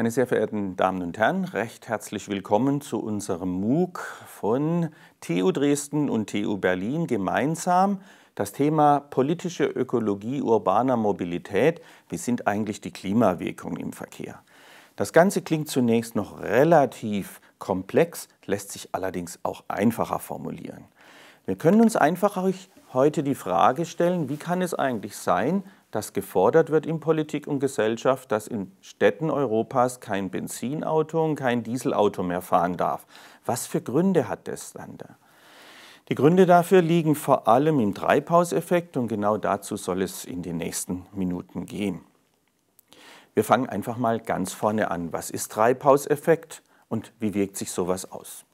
Meine sehr verehrten Damen und Herren, recht herzlich willkommen zu unserem MOOC von TU Dresden und TU Berlin gemeinsam. Das Thema politische Ökologie urbaner Mobilität, wie sind eigentlich die Klimawirkungen im Verkehr? Das Ganze klingt zunächst noch relativ komplex, lässt sich allerdings auch einfacher formulieren. Wir können uns einfach heute die Frage stellen, wie kann es eigentlich sein, dass gefordert wird in Politik und Gesellschaft, dass in Städten Europas kein Benzinauto und kein Dieselauto mehr fahren darf. Was für Gründe hat das dann da? Die Gründe dafür liegen vor allem im Treibhauseffekt und genau dazu soll es in den nächsten Minuten gehen. Wir fangen einfach mal ganz vorne an. Was ist Treibhauseffekt und wie wirkt sich sowas aus?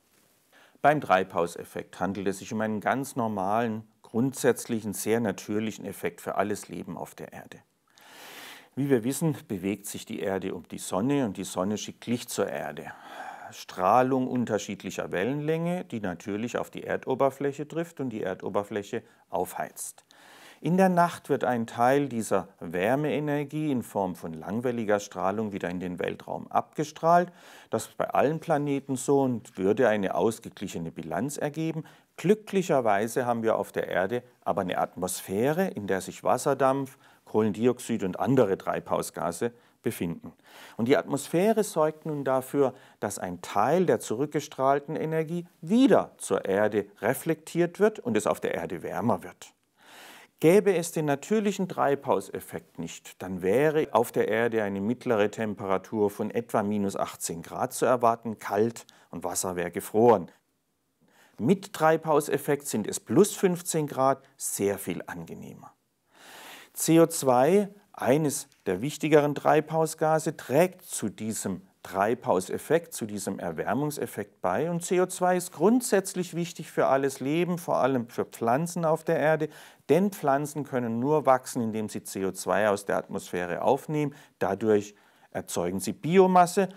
Beim Treibhauseffekt handelt es sich um einen ganz normalen grundsätzlichen, sehr natürlichen Effekt für alles Leben auf der Erde. Wie wir wissen, bewegt sich die Erde um die Sonne und die Sonne schickt Licht zur Erde. Strahlung unterschiedlicher Wellenlänge, die natürlich auf die Erdoberfläche trifft und die Erdoberfläche aufheizt. In der Nacht wird ein Teil dieser Wärmeenergie in Form von langwelliger Strahlung wieder in den Weltraum abgestrahlt. Das ist bei allen Planeten so und würde eine ausgeglichene Bilanz ergeben. Glücklicherweise haben wir auf der Erde aber eine Atmosphäre, in der sich Wasserdampf, Kohlendioxid und andere Treibhausgase befinden. Und die Atmosphäre sorgt nun dafür, dass ein Teil der zurückgestrahlten Energie wieder zur Erde reflektiert wird und es auf der Erde wärmer wird. Gäbe es den natürlichen Treibhauseffekt nicht, dann wäre auf der Erde eine mittlere Temperatur von etwa minus 18 Grad zu erwarten, kalt und Wasser wäre gefroren. Mit Treibhauseffekt sind es plus 15 Grad sehr viel angenehmer. CO2, eines der wichtigeren Treibhausgase, trägt zu diesem Treibhauseffekt, zu diesem Erwärmungseffekt bei. Und CO2 ist grundsätzlich wichtig für alles Leben, vor allem für Pflanzen auf der Erde, denn Pflanzen können nur wachsen, indem sie CO2 aus der Atmosphäre aufnehmen. Dadurch erzeugen sie Biomasse.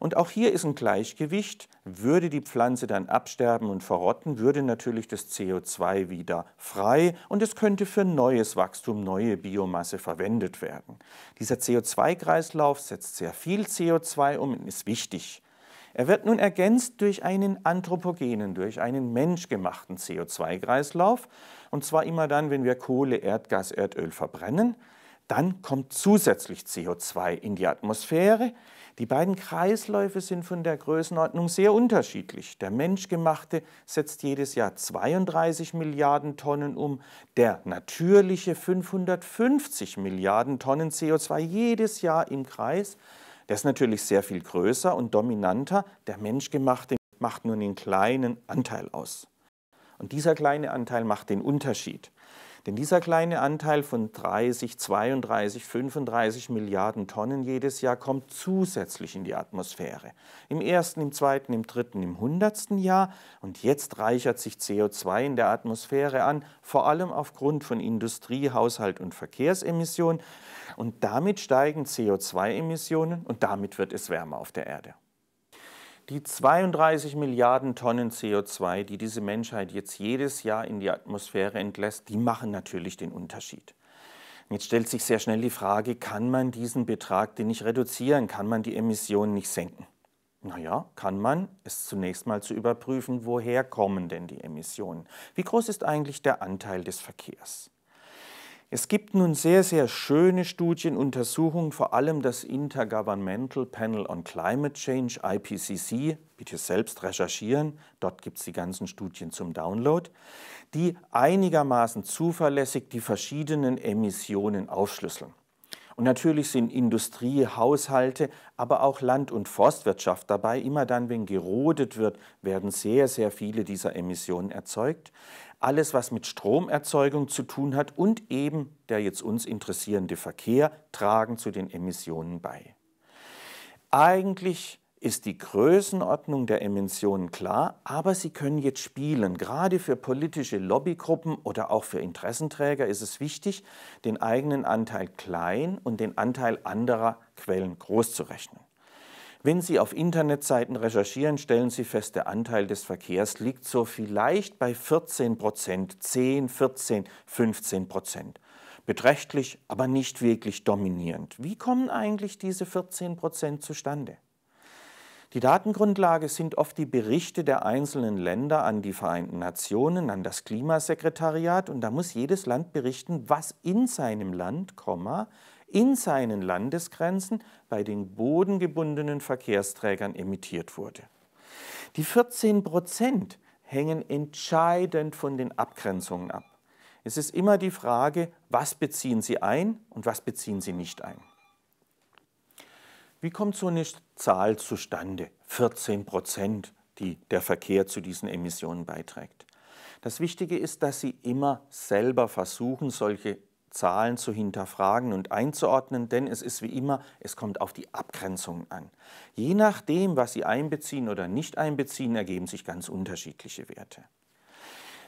Und auch hier ist ein Gleichgewicht. Würde die Pflanze dann absterben und verrotten, würde natürlich das CO2 wieder frei und es könnte für neues Wachstum, neue Biomasse verwendet werden. Dieser CO2-Kreislauf setzt sehr viel CO2 um und ist wichtig. Er wird nun ergänzt durch einen anthropogenen, durch einen menschgemachten CO2-Kreislauf. Und zwar immer dann, wenn wir Kohle, Erdgas, Erdöl verbrennen. Dann kommt zusätzlich CO2 in die Atmosphäre. Die beiden Kreisläufe sind von der Größenordnung sehr unterschiedlich. Der menschgemachte setzt jedes Jahr 32 Milliarden Tonnen um, der natürliche 550 Milliarden Tonnen CO2 jedes Jahr im Kreis. Der ist natürlich sehr viel größer und dominanter. Der menschgemachte macht nur einen kleinen Anteil aus. Und dieser kleine Anteil macht den Unterschied. Denn dieser kleine Anteil von 30, 32, 35 Milliarden Tonnen jedes Jahr kommt zusätzlich in die Atmosphäre. Im ersten, im zweiten, im dritten, im hundertsten Jahr. Und jetzt reichert sich CO2 in der Atmosphäre an, vor allem aufgrund von Industrie, Haushalt und Verkehrsemissionen. Und damit steigen CO2-Emissionen und damit wird es wärmer auf der Erde. Die 32 Milliarden Tonnen CO2, die diese Menschheit jetzt jedes Jahr in die Atmosphäre entlässt, die machen natürlich den Unterschied. Jetzt stellt sich sehr schnell die Frage, kann man diesen Betrag denn nicht reduzieren? Kann man die Emissionen nicht senken? Naja, kann man es zunächst mal zu überprüfen, woher kommen denn die Emissionen? Wie groß ist eigentlich der Anteil des Verkehrs? Es gibt nun sehr, sehr schöne Studienuntersuchungen, vor allem das Intergovernmental Panel on Climate Change, IPCC, bitte selbst recherchieren, dort gibt es die ganzen Studien zum Download, die einigermaßen zuverlässig die verschiedenen Emissionen aufschlüsseln. Und natürlich sind Industrie, Haushalte, aber auch Land- und Forstwirtschaft dabei. Immer dann, wenn gerodet wird, werden sehr, sehr viele dieser Emissionen erzeugt. Alles, was mit Stromerzeugung zu tun hat und eben der jetzt uns interessierende Verkehr, tragen zu den Emissionen bei. Eigentlich ist die Größenordnung der Emissionen klar, aber sie können jetzt spielen. Gerade für politische Lobbygruppen oder auch für Interessenträger ist es wichtig, den eigenen Anteil klein und den Anteil anderer Quellen groß zu rechnen. Wenn Sie auf Internetseiten recherchieren, stellen Sie fest, der Anteil des Verkehrs liegt so vielleicht bei 14 Prozent, 10, 14, 15 Prozent. Beträchtlich, aber nicht wirklich dominierend. Wie kommen eigentlich diese 14 Prozent zustande? Die Datengrundlage sind oft die Berichte der einzelnen Länder an die Vereinten Nationen, an das Klimasekretariat und da muss jedes Land berichten, was in seinem Land, in seinen Landesgrenzen bei den bodengebundenen Verkehrsträgern emittiert wurde. Die 14 Prozent hängen entscheidend von den Abgrenzungen ab. Es ist immer die Frage, was beziehen Sie ein und was beziehen Sie nicht ein. Wie kommt so eine Zahl zustande? 14 Prozent, die der Verkehr zu diesen Emissionen beiträgt. Das Wichtige ist, dass Sie immer selber versuchen, solche Zahlen zu hinterfragen und einzuordnen, denn es ist wie immer, es kommt auf die Abgrenzung an. Je nachdem, was Sie einbeziehen oder nicht einbeziehen, ergeben sich ganz unterschiedliche Werte.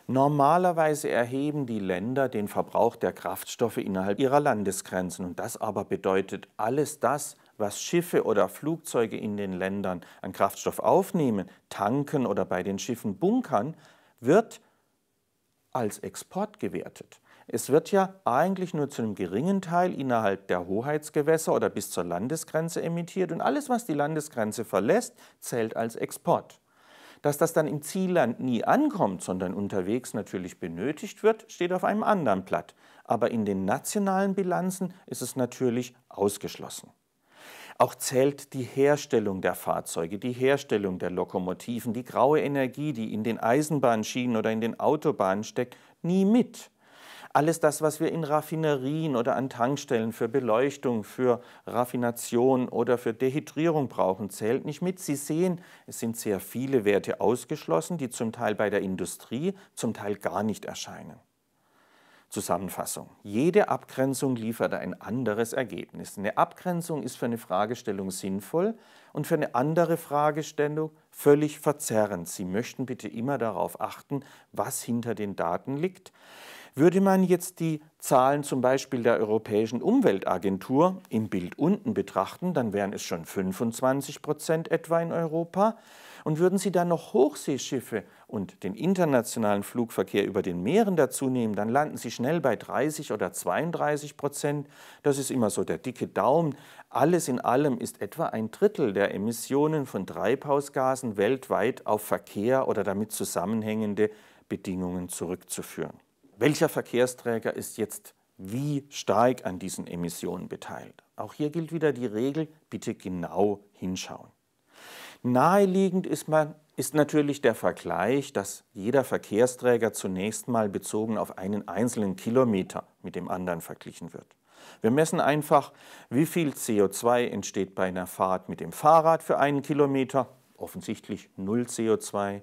Normalerweise erheben die Länder den Verbrauch der Kraftstoffe innerhalb ihrer Landesgrenzen und das aber bedeutet alles das, was Schiffe oder Flugzeuge in den Ländern an Kraftstoff aufnehmen, tanken oder bei den Schiffen bunkern, wird als Export gewertet. Es wird ja eigentlich nur zu einem geringen Teil innerhalb der Hoheitsgewässer oder bis zur Landesgrenze emittiert und alles, was die Landesgrenze verlässt, zählt als Export. Dass das dann im Zielland nie ankommt, sondern unterwegs natürlich benötigt wird, steht auf einem anderen Blatt. Aber in den nationalen Bilanzen ist es natürlich ausgeschlossen. Auch zählt die Herstellung der Fahrzeuge, die Herstellung der Lokomotiven, die graue Energie, die in den Eisenbahnschienen oder in den Autobahnen steckt, nie mit. Alles das, was wir in Raffinerien oder an Tankstellen für Beleuchtung, für Raffination oder für Dehydrierung brauchen, zählt nicht mit. Sie sehen, es sind sehr viele Werte ausgeschlossen, die zum Teil bei der Industrie, zum Teil gar nicht erscheinen. Zusammenfassung. Jede Abgrenzung liefert ein anderes Ergebnis. Eine Abgrenzung ist für eine Fragestellung sinnvoll und für eine andere Fragestellung völlig verzerrend. Sie möchten bitte immer darauf achten, was hinter den Daten liegt. Würde man jetzt die Zahlen zum Beispiel der Europäischen Umweltagentur im Bild unten betrachten, dann wären es schon 25 Prozent etwa in Europa. Und würden Sie dann noch Hochseeschiffe und den internationalen Flugverkehr über den Meeren dazu nehmen, dann landen Sie schnell bei 30 oder 32 Prozent. Das ist immer so der dicke Daumen. Alles in allem ist etwa ein Drittel der Emissionen von Treibhausgasen weltweit auf Verkehr oder damit zusammenhängende Bedingungen zurückzuführen. Welcher Verkehrsträger ist jetzt wie stark an diesen Emissionen beteiligt? Auch hier gilt wieder die Regel, bitte genau hinschauen. Naheliegend ist, man, ist natürlich der Vergleich, dass jeder Verkehrsträger zunächst mal bezogen auf einen einzelnen Kilometer mit dem anderen verglichen wird. Wir messen einfach, wie viel CO2 entsteht bei einer Fahrt mit dem Fahrrad für einen Kilometer, offensichtlich null CO2,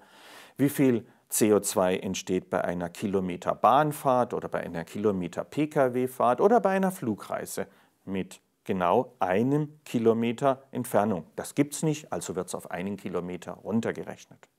wie viel CO2 entsteht bei einer Kilometer Bahnfahrt oder bei einer Kilometer Pkw-Fahrt oder bei einer Flugreise mit genau einem Kilometer Entfernung. Das gibt es nicht, also wird es auf einen Kilometer runtergerechnet.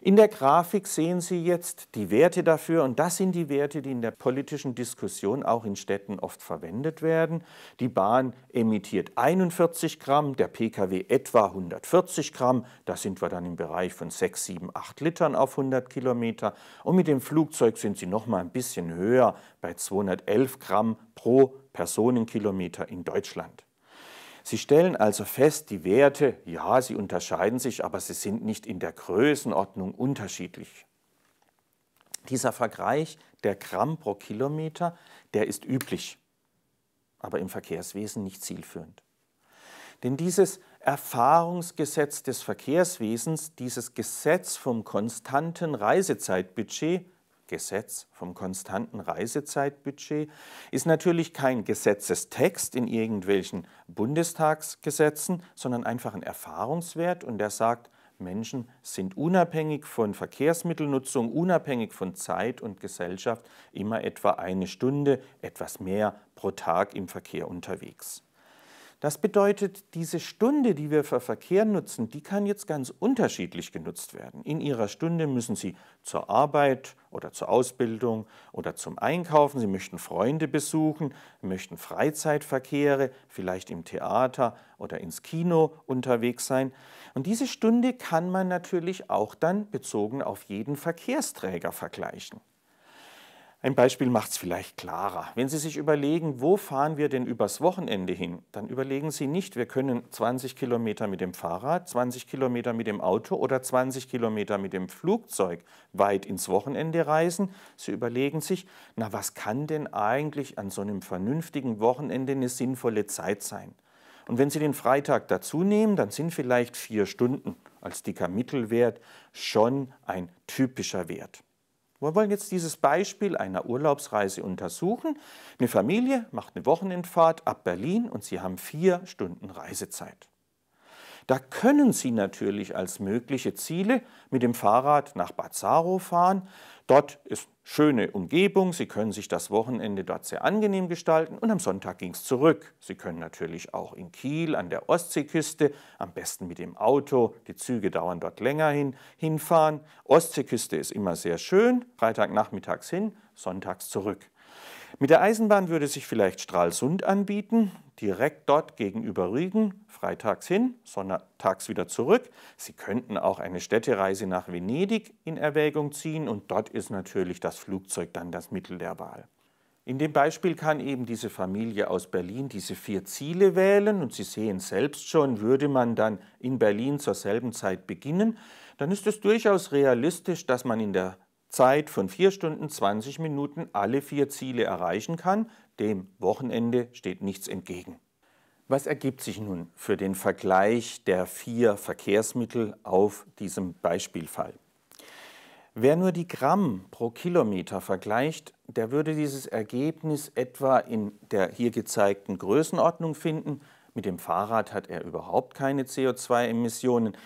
In der Grafik sehen Sie jetzt die Werte dafür und das sind die Werte, die in der politischen Diskussion auch in Städten oft verwendet werden. Die Bahn emittiert 41 Gramm, der Pkw etwa 140 Gramm, da sind wir dann im Bereich von 6, 7, 8 Litern auf 100 Kilometer und mit dem Flugzeug sind sie noch mal ein bisschen höher bei 211 Gramm pro Personenkilometer in Deutschland. Sie stellen also fest, die Werte, ja, sie unterscheiden sich, aber sie sind nicht in der Größenordnung unterschiedlich. Dieser Vergleich der Gramm pro Kilometer, der ist üblich, aber im Verkehrswesen nicht zielführend. Denn dieses Erfahrungsgesetz des Verkehrswesens, dieses Gesetz vom konstanten Reisezeitbudget, Gesetz vom konstanten Reisezeitbudget ist natürlich kein Gesetzestext in irgendwelchen Bundestagsgesetzen, sondern einfach ein Erfahrungswert und der sagt, Menschen sind unabhängig von Verkehrsmittelnutzung, unabhängig von Zeit und Gesellschaft immer etwa eine Stunde, etwas mehr pro Tag im Verkehr unterwegs. Das bedeutet, diese Stunde, die wir für Verkehr nutzen, die kann jetzt ganz unterschiedlich genutzt werden. In Ihrer Stunde müssen Sie zur Arbeit oder zur Ausbildung oder zum Einkaufen, Sie möchten Freunde besuchen, möchten Freizeitverkehre, vielleicht im Theater oder ins Kino unterwegs sein. Und diese Stunde kann man natürlich auch dann bezogen auf jeden Verkehrsträger vergleichen. Ein Beispiel macht es vielleicht klarer. Wenn Sie sich überlegen, wo fahren wir denn übers Wochenende hin, dann überlegen Sie nicht, wir können 20 Kilometer mit dem Fahrrad, 20 Kilometer mit dem Auto oder 20 Kilometer mit dem Flugzeug weit ins Wochenende reisen. Sie überlegen sich, na was kann denn eigentlich an so einem vernünftigen Wochenende eine sinnvolle Zeit sein? Und wenn Sie den Freitag dazu nehmen, dann sind vielleicht vier Stunden als dicker Mittelwert schon ein typischer Wert. Wir wollen jetzt dieses Beispiel einer Urlaubsreise untersuchen. Eine Familie macht eine Wochenendfahrt ab Berlin und sie haben vier Stunden Reisezeit. Da können Sie natürlich als mögliche Ziele mit dem Fahrrad nach Bazzaro fahren. Dort ist schöne Umgebung, Sie können sich das Wochenende dort sehr angenehm gestalten und am Sonntag ging es zurück. Sie können natürlich auch in Kiel an der Ostseeküste, am besten mit dem Auto, die Züge dauern dort länger hin, hinfahren. Ostseeküste ist immer sehr schön, Freitagnachmittags hin, sonntags zurück. Mit der Eisenbahn würde sich vielleicht Stralsund anbieten, direkt dort gegenüber Rügen, freitags hin, sonntags wieder zurück. Sie könnten auch eine Städtereise nach Venedig in Erwägung ziehen und dort ist natürlich das Flugzeug dann das Mittel der Wahl. In dem Beispiel kann eben diese Familie aus Berlin diese vier Ziele wählen und Sie sehen selbst schon, würde man dann in Berlin zur selben Zeit beginnen, dann ist es durchaus realistisch, dass man in der Zeit von 4 Stunden 20 Minuten alle vier Ziele erreichen kann. Dem Wochenende steht nichts entgegen. Was ergibt sich nun für den Vergleich der vier Verkehrsmittel auf diesem Beispielfall? Wer nur die Gramm pro Kilometer vergleicht, der würde dieses Ergebnis etwa in der hier gezeigten Größenordnung finden. Mit dem Fahrrad hat er überhaupt keine CO2-Emissionen.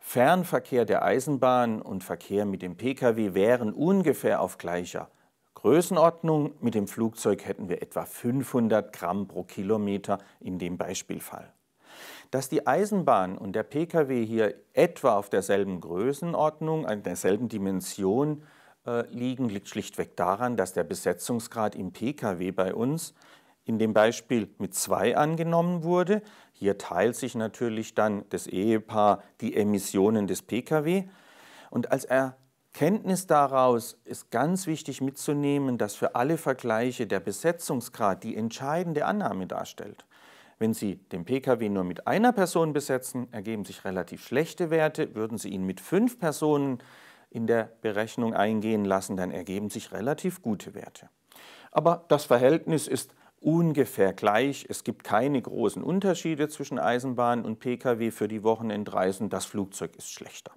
Fernverkehr der Eisenbahn und Verkehr mit dem Pkw wären ungefähr auf gleicher Größenordnung. Mit dem Flugzeug hätten wir etwa 500 Gramm pro Kilometer in dem Beispielfall. Dass die Eisenbahn und der Pkw hier etwa auf derselben Größenordnung, an derselben Dimension äh, liegen, liegt schlichtweg daran, dass der Besetzungsgrad im Pkw bei uns in dem Beispiel mit zwei angenommen wurde. Hier teilt sich natürlich dann das Ehepaar die Emissionen des Pkw. Und als Erkenntnis daraus ist ganz wichtig mitzunehmen, dass für alle Vergleiche der Besetzungsgrad die entscheidende Annahme darstellt. Wenn Sie den Pkw nur mit einer Person besetzen, ergeben sich relativ schlechte Werte. Würden Sie ihn mit fünf Personen in der Berechnung eingehen lassen, dann ergeben sich relativ gute Werte. Aber das Verhältnis ist ungefähr gleich. Es gibt keine großen Unterschiede zwischen Eisenbahn und Pkw für die Wochenendreisen. Das Flugzeug ist schlechter.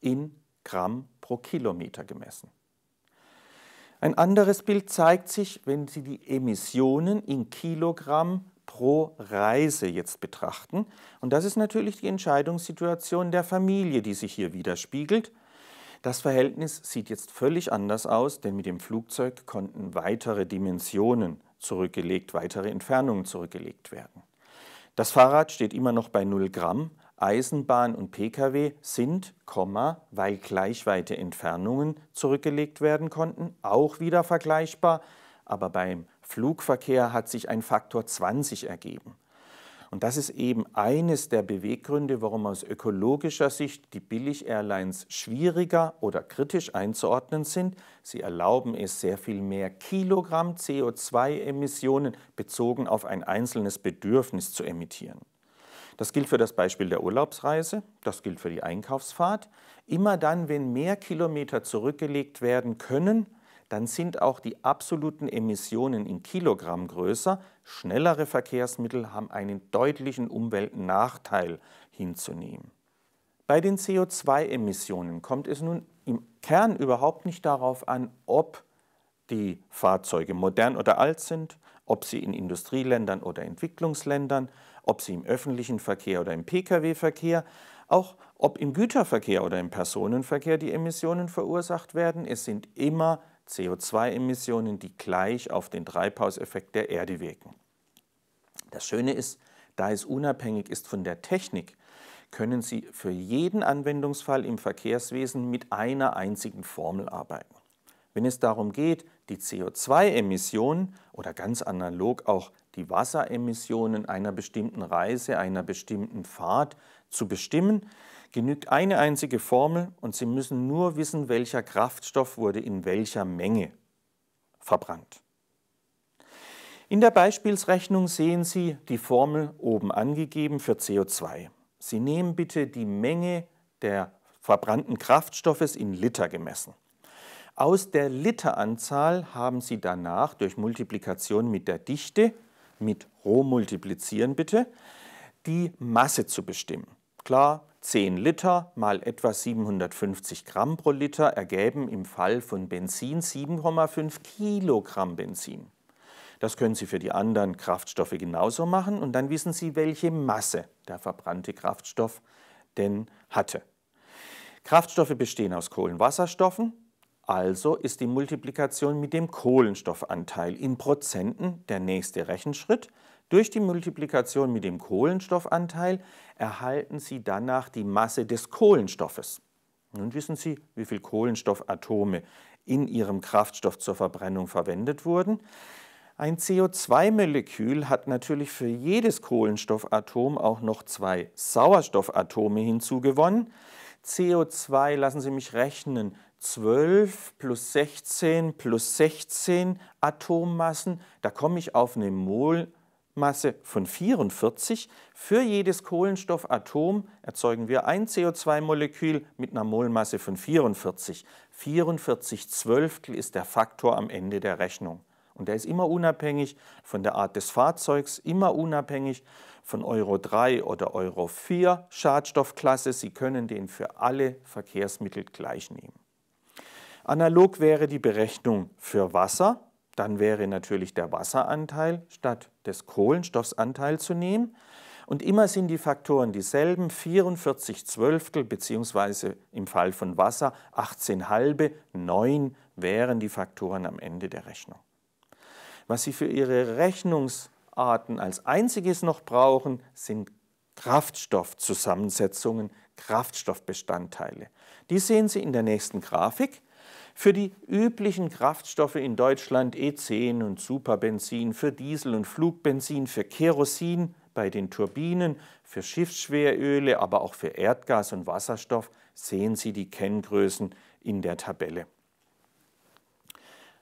In Gramm pro Kilometer gemessen. Ein anderes Bild zeigt sich, wenn Sie die Emissionen in Kilogramm pro Reise jetzt betrachten. Und das ist natürlich die Entscheidungssituation der Familie, die sich hier widerspiegelt. Das Verhältnis sieht jetzt völlig anders aus, denn mit dem Flugzeug konnten weitere Dimensionen zurückgelegt, weitere Entfernungen zurückgelegt werden. Das Fahrrad steht immer noch bei 0 Gramm. Eisenbahn und Pkw sind, weil gleichweite Entfernungen zurückgelegt werden konnten, auch wieder vergleichbar, aber beim Flugverkehr hat sich ein Faktor 20 ergeben. Und das ist eben eines der Beweggründe, warum aus ökologischer Sicht die Billig-Airlines schwieriger oder kritisch einzuordnen sind. Sie erlauben es sehr viel mehr Kilogramm CO2-Emissionen bezogen auf ein einzelnes Bedürfnis zu emittieren. Das gilt für das Beispiel der Urlaubsreise, das gilt für die Einkaufsfahrt. Immer dann, wenn mehr Kilometer zurückgelegt werden können, dann sind auch die absoluten Emissionen in Kilogramm größer. Schnellere Verkehrsmittel haben einen deutlichen Umweltnachteil hinzunehmen. Bei den CO2-Emissionen kommt es nun im Kern überhaupt nicht darauf an, ob die Fahrzeuge modern oder alt sind, ob sie in Industrieländern oder Entwicklungsländern, ob sie im öffentlichen Verkehr oder im Pkw-Verkehr, auch ob im Güterverkehr oder im Personenverkehr die Emissionen verursacht werden. Es sind immer CO2-Emissionen, die gleich auf den Treibhauseffekt der Erde wirken. Das Schöne ist, da es unabhängig ist von der Technik, können Sie für jeden Anwendungsfall im Verkehrswesen mit einer einzigen Formel arbeiten. Wenn es darum geht, die CO2-Emissionen oder ganz analog auch die Wasseremissionen einer bestimmten Reise, einer bestimmten Fahrt zu bestimmen, genügt eine einzige Formel und Sie müssen nur wissen, welcher Kraftstoff wurde in welcher Menge verbrannt. In der Beispielsrechnung sehen Sie die Formel oben angegeben für CO2. Sie nehmen bitte die Menge der verbrannten Kraftstoffes in Liter gemessen. Aus der Literanzahl haben Sie danach durch Multiplikation mit der Dichte, mit Rho multiplizieren bitte, die Masse zu bestimmen. Klar, 10 Liter mal etwa 750 Gramm pro Liter ergeben im Fall von Benzin 7,5 Kilogramm Benzin. Das können Sie für die anderen Kraftstoffe genauso machen und dann wissen Sie, welche Masse der verbrannte Kraftstoff denn hatte. Kraftstoffe bestehen aus Kohlenwasserstoffen, also ist die Multiplikation mit dem Kohlenstoffanteil in Prozenten der nächste Rechenschritt. Durch die Multiplikation mit dem Kohlenstoffanteil erhalten Sie danach die Masse des Kohlenstoffes. Nun wissen Sie, wie viele Kohlenstoffatome in Ihrem Kraftstoff zur Verbrennung verwendet wurden. Ein CO2-Molekül hat natürlich für jedes Kohlenstoffatom auch noch zwei Sauerstoffatome hinzugewonnen. CO2, lassen Sie mich rechnen, 12 plus 16 plus 16 Atommassen, da komme ich auf eine Mol Masse von 44. Für jedes Kohlenstoffatom erzeugen wir ein CO2-Molekül mit einer Molmasse von 44. 44 Zwölftel ist der Faktor am Ende der Rechnung. Und der ist immer unabhängig von der Art des Fahrzeugs, immer unabhängig von Euro 3 oder Euro 4 Schadstoffklasse. Sie können den für alle Verkehrsmittel gleich nehmen. Analog wäre die Berechnung für Wasser. Dann wäre natürlich der Wasseranteil statt des Kohlenstoffsanteils zu nehmen. Und immer sind die Faktoren dieselben, 44 Zwölftel bzw. im Fall von Wasser 18 halbe, 9 wären die Faktoren am Ende der Rechnung. Was Sie für Ihre Rechnungsarten als einziges noch brauchen, sind Kraftstoffzusammensetzungen, Kraftstoffbestandteile. Die sehen Sie in der nächsten Grafik. Für die üblichen Kraftstoffe in Deutschland E10 und Superbenzin, für Diesel und Flugbenzin, für Kerosin bei den Turbinen, für Schiffsschweröle, aber auch für Erdgas und Wasserstoff sehen Sie die Kenngrößen in der Tabelle.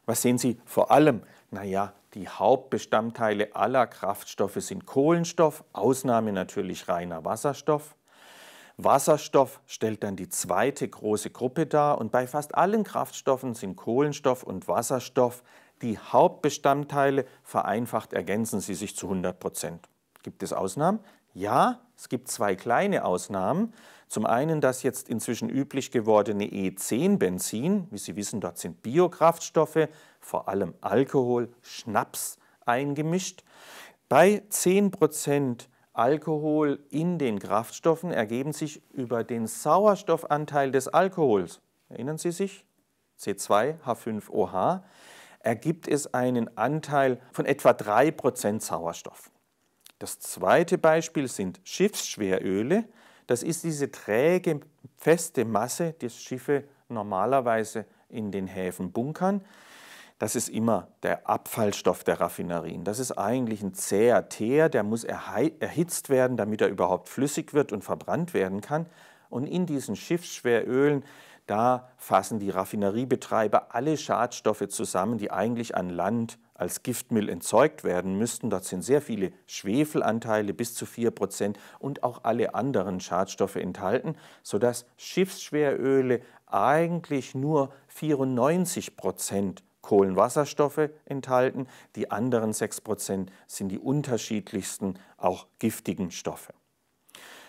Was sehen Sie vor allem? Naja, die Hauptbestandteile aller Kraftstoffe sind Kohlenstoff, Ausnahme natürlich reiner Wasserstoff, Wasserstoff stellt dann die zweite große Gruppe dar und bei fast allen Kraftstoffen sind Kohlenstoff und Wasserstoff die Hauptbestandteile. Vereinfacht ergänzen sie sich zu 100 Prozent. Gibt es Ausnahmen? Ja, es gibt zwei kleine Ausnahmen. Zum einen das jetzt inzwischen üblich gewordene E10-Benzin. Wie Sie wissen, dort sind Biokraftstoffe, vor allem Alkohol, Schnaps eingemischt. Bei 10 Prozent Alkohol in den Kraftstoffen ergeben sich über den Sauerstoffanteil des Alkohols. Erinnern Sie sich? C2H5OH ergibt es einen Anteil von etwa 3% Sauerstoff. Das zweite Beispiel sind Schiffsschweröle. Das ist diese träge, feste Masse, die Schiffe normalerweise in den Häfen bunkern das ist immer der Abfallstoff der Raffinerien. Das ist eigentlich ein zäher Teer, der muss erhitzt werden, damit er überhaupt flüssig wird und verbrannt werden kann. Und in diesen Schiffsschwerölen, da fassen die Raffineriebetreiber alle Schadstoffe zusammen, die eigentlich an Land als Giftmüll entzeugt werden müssten. Dort sind sehr viele Schwefelanteile bis zu 4% und auch alle anderen Schadstoffe enthalten, sodass Schiffsschweröle eigentlich nur 94% Prozent Kohlenwasserstoffe enthalten, die anderen 6% sind die unterschiedlichsten, auch giftigen Stoffe.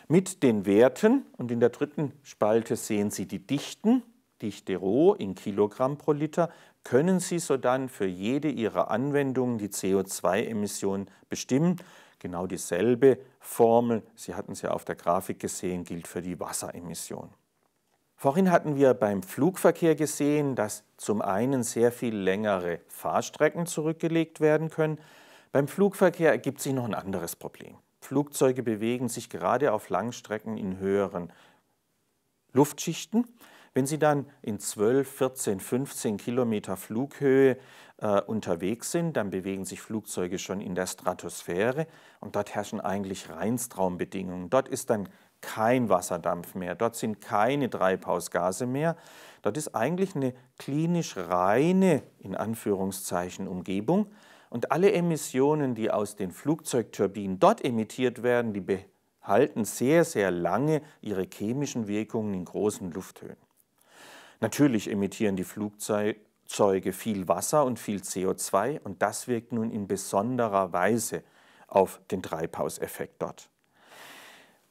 Mit den Werten und in der dritten Spalte sehen Sie die Dichten, Dichte roh in Kilogramm pro Liter, können Sie sodann für jede Ihrer Anwendungen die co 2 emissionen bestimmen. Genau dieselbe Formel, Sie hatten es ja auf der Grafik gesehen, gilt für die Wasseremissionen. Vorhin hatten wir beim Flugverkehr gesehen, dass zum einen sehr viel längere Fahrstrecken zurückgelegt werden können. Beim Flugverkehr ergibt sich noch ein anderes Problem. Flugzeuge bewegen sich gerade auf Langstrecken in höheren Luftschichten. Wenn sie dann in 12, 14, 15 Kilometer Flughöhe äh, unterwegs sind, dann bewegen sich Flugzeuge schon in der Stratosphäre und dort herrschen eigentlich Reinstraumbedingungen. Dort ist dann kein Wasserdampf mehr, dort sind keine Treibhausgase mehr. Dort ist eigentlich eine klinisch reine, in Anführungszeichen, Umgebung. Und alle Emissionen, die aus den Flugzeugturbinen dort emittiert werden, die behalten sehr, sehr lange ihre chemischen Wirkungen in großen Lufthöhen. Natürlich emittieren die Flugzeuge viel Wasser und viel CO2 und das wirkt nun in besonderer Weise auf den Treibhauseffekt dort.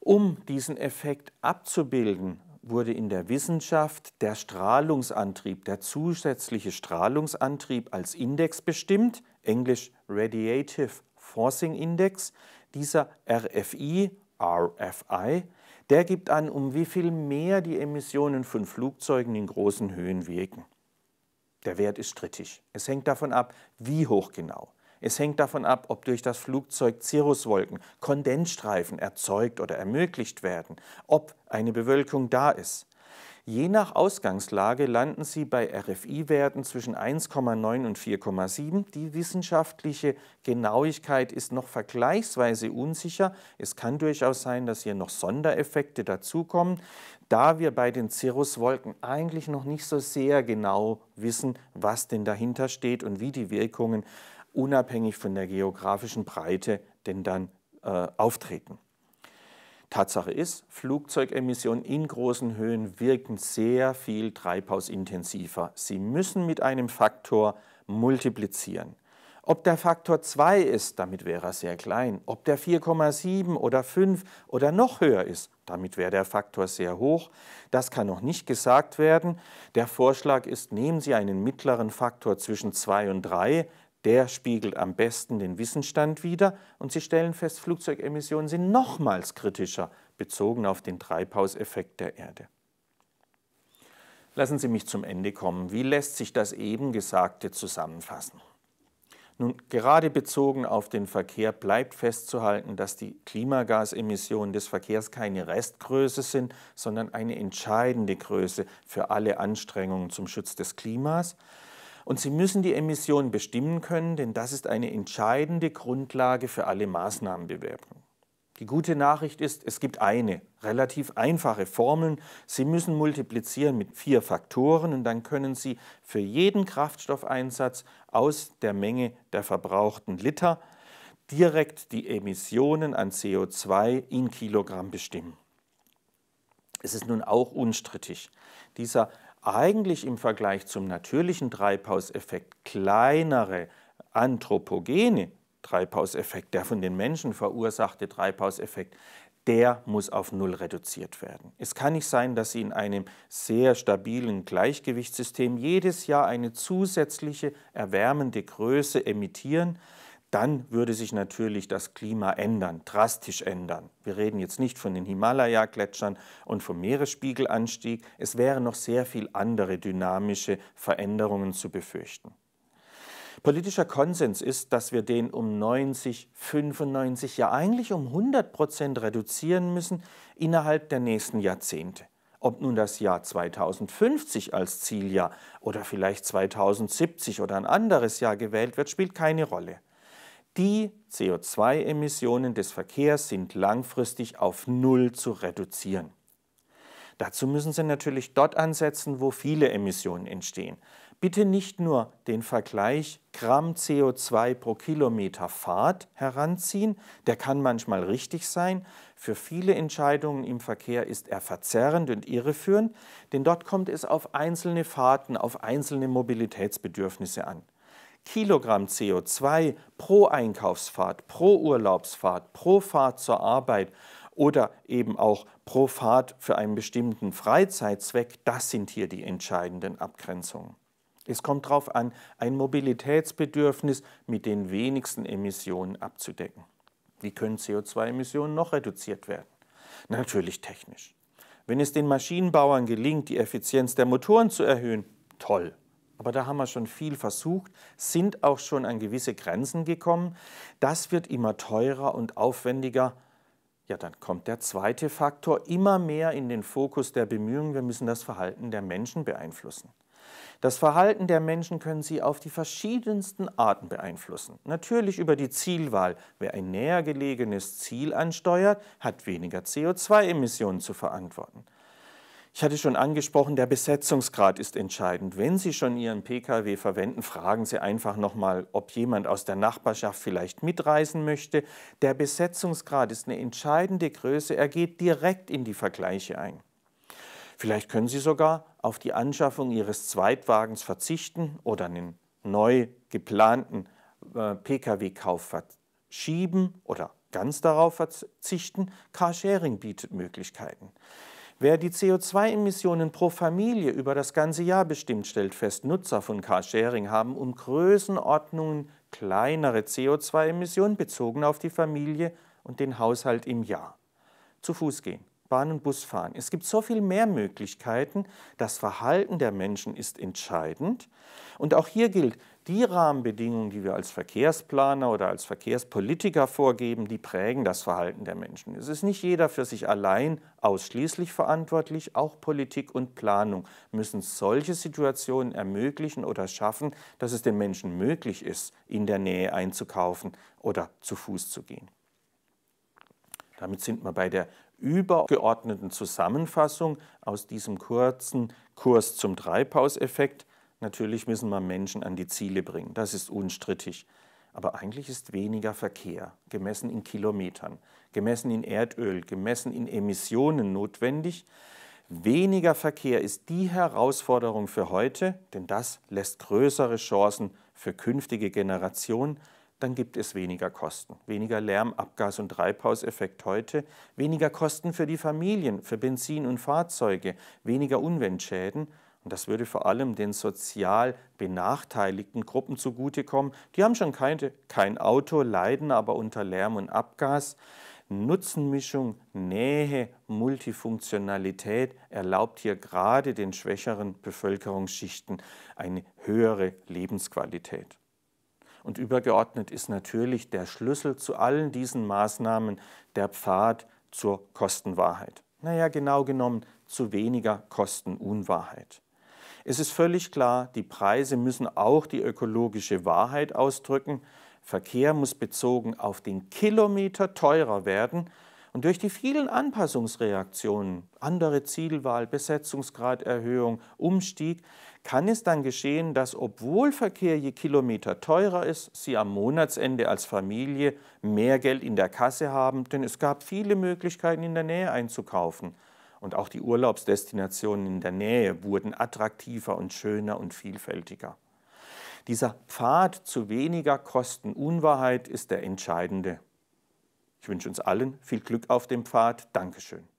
Um diesen Effekt abzubilden, wurde in der Wissenschaft der Strahlungsantrieb, der zusätzliche Strahlungsantrieb als Index bestimmt, englisch Radiative Forcing Index. Dieser RFI, RFI, der gibt an, um wie viel mehr die Emissionen von Flugzeugen in großen Höhen wirken. Der Wert ist strittig. Es hängt davon ab, wie hoch genau. Es hängt davon ab, ob durch das Flugzeug Cirruswolken, Kondensstreifen erzeugt oder ermöglicht werden, ob eine Bewölkung da ist. Je nach Ausgangslage landen sie bei RFI-Werten zwischen 1,9 und 4,7. Die wissenschaftliche Genauigkeit ist noch vergleichsweise unsicher. Es kann durchaus sein, dass hier noch Sondereffekte dazukommen, da wir bei den Cirruswolken eigentlich noch nicht so sehr genau wissen, was denn dahinter steht und wie die Wirkungen unabhängig von der geografischen Breite denn dann äh, auftreten. Tatsache ist, Flugzeugemissionen in großen Höhen wirken sehr viel treibhausintensiver. Sie müssen mit einem Faktor multiplizieren. Ob der Faktor 2 ist, damit wäre er sehr klein. Ob der 4,7 oder 5 oder noch höher ist, damit wäre der Faktor sehr hoch. Das kann noch nicht gesagt werden. Der Vorschlag ist, nehmen Sie einen mittleren Faktor zwischen 2 und 3, der spiegelt am besten den Wissensstand wider und sie stellen fest, Flugzeugemissionen sind nochmals kritischer bezogen auf den Treibhauseffekt der Erde. Lassen Sie mich zum Ende kommen. Wie lässt sich das eben Gesagte zusammenfassen? Nun, gerade bezogen auf den Verkehr bleibt festzuhalten, dass die Klimagasemissionen des Verkehrs keine Restgröße sind, sondern eine entscheidende Größe für alle Anstrengungen zum Schutz des Klimas. Und sie müssen die Emissionen bestimmen können, denn das ist eine entscheidende Grundlage für alle Maßnahmenbewertung. Die gute Nachricht ist, es gibt eine, relativ einfache Formel. Sie müssen multiplizieren mit vier Faktoren und dann können Sie für jeden Kraftstoffeinsatz aus der Menge der verbrauchten Liter direkt die Emissionen an CO2 in Kilogramm bestimmen. Es ist nun auch unstrittig. Dieser eigentlich im Vergleich zum natürlichen Treibhauseffekt kleinere anthropogene Treibhauseffekt, der von den Menschen verursachte Treibhauseffekt, der muss auf Null reduziert werden. Es kann nicht sein, dass Sie in einem sehr stabilen Gleichgewichtssystem jedes Jahr eine zusätzliche erwärmende Größe emittieren, dann würde sich natürlich das Klima ändern, drastisch ändern. Wir reden jetzt nicht von den Himalaya-Gletschern und vom Meeresspiegelanstieg. Es wären noch sehr viel andere dynamische Veränderungen zu befürchten. Politischer Konsens ist, dass wir den um 90, 95, ja eigentlich um 100 Prozent reduzieren müssen innerhalb der nächsten Jahrzehnte. Ob nun das Jahr 2050 als Zieljahr oder vielleicht 2070 oder ein anderes Jahr gewählt wird, spielt keine Rolle. Die CO2-Emissionen des Verkehrs sind langfristig auf Null zu reduzieren. Dazu müssen Sie natürlich dort ansetzen, wo viele Emissionen entstehen. Bitte nicht nur den Vergleich Gramm CO2 pro Kilometer Fahrt heranziehen, der kann manchmal richtig sein. Für viele Entscheidungen im Verkehr ist er verzerrend und irreführend, denn dort kommt es auf einzelne Fahrten, auf einzelne Mobilitätsbedürfnisse an. Kilogramm CO2 pro Einkaufsfahrt, pro Urlaubsfahrt, pro Fahrt zur Arbeit oder eben auch pro Fahrt für einen bestimmten Freizeitzweck, das sind hier die entscheidenden Abgrenzungen. Es kommt darauf an, ein Mobilitätsbedürfnis mit den wenigsten Emissionen abzudecken. Wie können CO2-Emissionen noch reduziert werden? Natürlich technisch. Wenn es den Maschinenbauern gelingt, die Effizienz der Motoren zu erhöhen, toll. Aber da haben wir schon viel versucht, sind auch schon an gewisse Grenzen gekommen. Das wird immer teurer und aufwendiger. Ja, dann kommt der zweite Faktor immer mehr in den Fokus der Bemühungen. Wir müssen das Verhalten der Menschen beeinflussen. Das Verhalten der Menschen können Sie auf die verschiedensten Arten beeinflussen. Natürlich über die Zielwahl. Wer ein näher gelegenes Ziel ansteuert, hat weniger CO2-Emissionen zu verantworten. Ich hatte schon angesprochen, der Besetzungsgrad ist entscheidend. Wenn Sie schon Ihren Pkw verwenden, fragen Sie einfach nochmal, ob jemand aus der Nachbarschaft vielleicht mitreisen möchte. Der Besetzungsgrad ist eine entscheidende Größe. Er geht direkt in die Vergleiche ein. Vielleicht können Sie sogar auf die Anschaffung Ihres Zweitwagens verzichten oder einen neu geplanten äh, Pkw-Kauf verschieben oder ganz darauf verzichten. Carsharing bietet Möglichkeiten. Wer die CO2-Emissionen pro Familie über das ganze Jahr bestimmt, stellt fest, Nutzer von Carsharing haben um Größenordnungen kleinere CO2-Emissionen bezogen auf die Familie und den Haushalt im Jahr. Zu Fuß gehen, Bahn und Bus fahren. Es gibt so viel mehr Möglichkeiten. Das Verhalten der Menschen ist entscheidend. Und auch hier gilt, die Rahmenbedingungen, die wir als Verkehrsplaner oder als Verkehrspolitiker vorgeben, die prägen das Verhalten der Menschen. Es ist nicht jeder für sich allein ausschließlich verantwortlich. Auch Politik und Planung müssen solche Situationen ermöglichen oder schaffen, dass es den Menschen möglich ist, in der Nähe einzukaufen oder zu Fuß zu gehen. Damit sind wir bei der übergeordneten Zusammenfassung aus diesem kurzen Kurs zum Treibhauseffekt. Natürlich müssen wir Menschen an die Ziele bringen, das ist unstrittig. Aber eigentlich ist weniger Verkehr, gemessen in Kilometern, gemessen in Erdöl, gemessen in Emissionen notwendig. Weniger Verkehr ist die Herausforderung für heute, denn das lässt größere Chancen für künftige Generationen. Dann gibt es weniger Kosten, weniger Lärm, Abgas und Treibhauseffekt heute, weniger Kosten für die Familien, für Benzin und Fahrzeuge, weniger Umweltschäden und das würde vor allem den sozial benachteiligten Gruppen zugutekommen. Die haben schon keine, kein Auto, leiden aber unter Lärm und Abgas. Nutzenmischung, Nähe, Multifunktionalität erlaubt hier gerade den schwächeren Bevölkerungsschichten eine höhere Lebensqualität. Und übergeordnet ist natürlich der Schlüssel zu allen diesen Maßnahmen der Pfad zur Kostenwahrheit. Naja, genau genommen zu weniger Kostenunwahrheit. Es ist völlig klar, die Preise müssen auch die ökologische Wahrheit ausdrücken. Verkehr muss bezogen auf den Kilometer teurer werden. Und durch die vielen Anpassungsreaktionen, andere Zielwahl, Besetzungsgraderhöhung, Umstieg, kann es dann geschehen, dass obwohl Verkehr je Kilometer teurer ist, Sie am Monatsende als Familie mehr Geld in der Kasse haben, denn es gab viele Möglichkeiten in der Nähe einzukaufen. Und auch die Urlaubsdestinationen in der Nähe wurden attraktiver und schöner und vielfältiger. Dieser Pfad zu weniger Kostenunwahrheit ist der entscheidende. Ich wünsche uns allen viel Glück auf dem Pfad. Dankeschön.